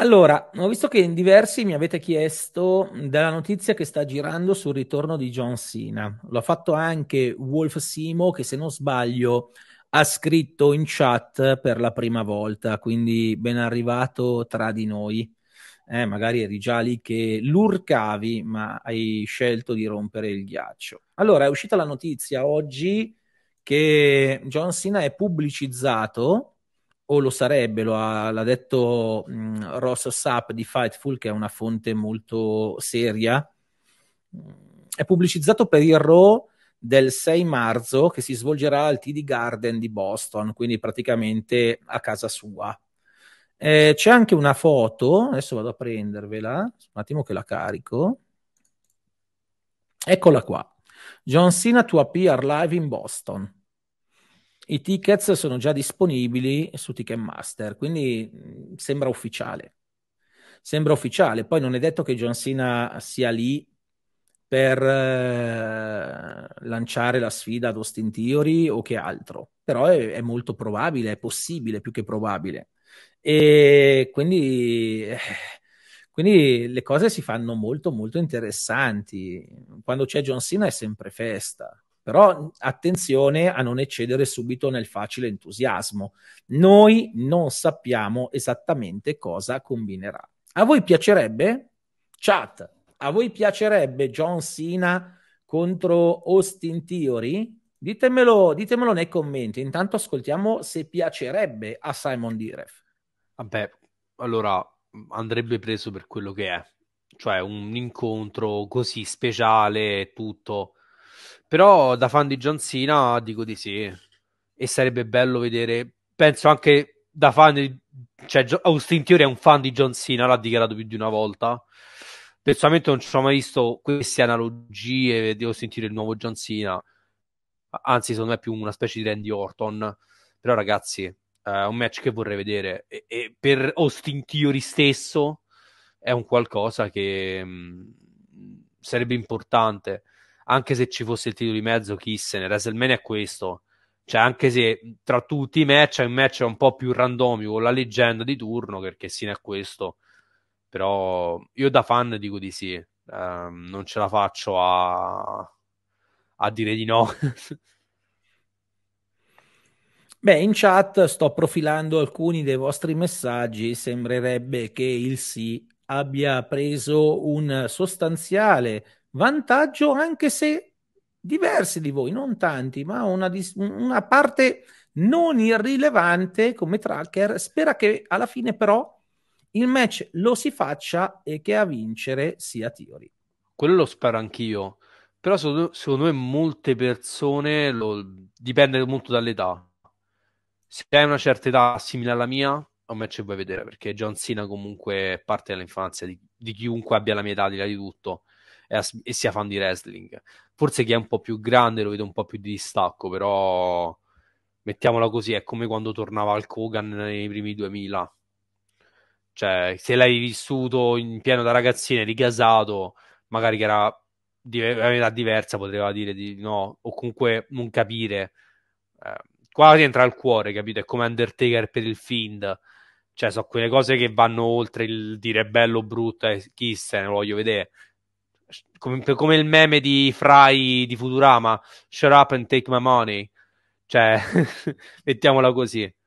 Allora, ho visto che in diversi mi avete chiesto della notizia che sta girando sul ritorno di John Cena. L'ha fatto anche Wolf Simo, che se non sbaglio ha scritto in chat per la prima volta, quindi ben arrivato tra di noi. Eh, magari eri già lì che l'urcavi, ma hai scelto di rompere il ghiaccio. Allora, è uscita la notizia oggi che John Cena è pubblicizzato o lo sarebbe, lo ha, l'ha detto mh, Ross Sapp di Fightful, che è una fonte molto seria. È pubblicizzato per il Raw del 6 marzo che si svolgerà al TD Garden di Boston, quindi praticamente a casa sua. Eh, c'è anche una foto, adesso vado a prendervela, un attimo che la carico. Eccola qua. John Cena to appear live in Boston. I tickets sono già disponibili su Ticketmaster, quindi mm, sembra ufficiale. Sembra ufficiale, poi non è detto che John Cena sia lì per eh, lanciare la sfida ad Austin Theory o che altro, però è, è molto probabile, è possibile più che probabile. E quindi, eh, quindi, le cose si fanno molto molto interessanti. Quando c'è John Cena è sempre festa. Però attenzione a non eccedere subito nel facile entusiasmo. Noi non sappiamo esattamente cosa combinerà. A voi piacerebbe? Chat, a voi piacerebbe John Cena contro Austin Theory? Ditemelo, ditemelo nei commenti. Intanto ascoltiamo se piacerebbe a Simon Diref. Vabbè, allora andrebbe preso per quello che è, cioè un incontro così speciale, e tutto. Però da fan di John Cena dico di sì. E sarebbe bello vedere. Penso anche da fan di... Cioè, Austin Theory è un fan di John Cena, l'ha dichiarato più di una volta. Personalmente non ci ho mai visto queste analogie devo sentire il nuovo John Cena. Anzi, secondo me è più una specie di Randy Orton. Però, ragazzi, è eh, un match che vorrei vedere. E, e per Austin Theory stesso è un qualcosa che mh, mm, sarebbe importante anche se ci fosse il titolo di mezzo, chi se ne WrestleMania è questo. Cioè, anche se tra tutti i match è un match un po' più randomico con la leggenda di turno, perché sì, è questo. Però io da fan dico di sì. Um, non ce la faccio a, a dire di no. Beh, in chat sto profilando alcuni dei vostri messaggi. Sembrerebbe che il sì abbia preso un sostanziale vantaggio anche se diversi di voi, non tanti, ma una, dis- una parte non irrilevante come tracker spera che alla fine però il match lo si faccia e che a vincere sia Tiori. Quello lo spero anch'io, però so- secondo, me molte persone lo- dipende molto dall'età. Se hai una certa età simile alla mia, a me match che vuoi vedere perché John Cena comunque parte dall'infanzia di, di chiunque abbia la mia età, di là di tutto e, e sia fan di wrestling. Forse chi è un po' più grande lo vede un po' più di distacco, però mettiamola così, è come quando tornava al Kogan nei primi 2000. Cioè, se l'hai vissuto in pieno da ragazzina, rigasato, magari che era di età diversa, poteva dire di no, o comunque non capire. Eh, qua rientra il cuore, capito? È come Undertaker per il Fiend. Cioè, sono quelle cose che vanno oltre il dire bello, o brutta, eh, chi se ne voglio vedere come, come, il meme di Fry di Futurama, shut up and take my money. Cioè, mettiamola così.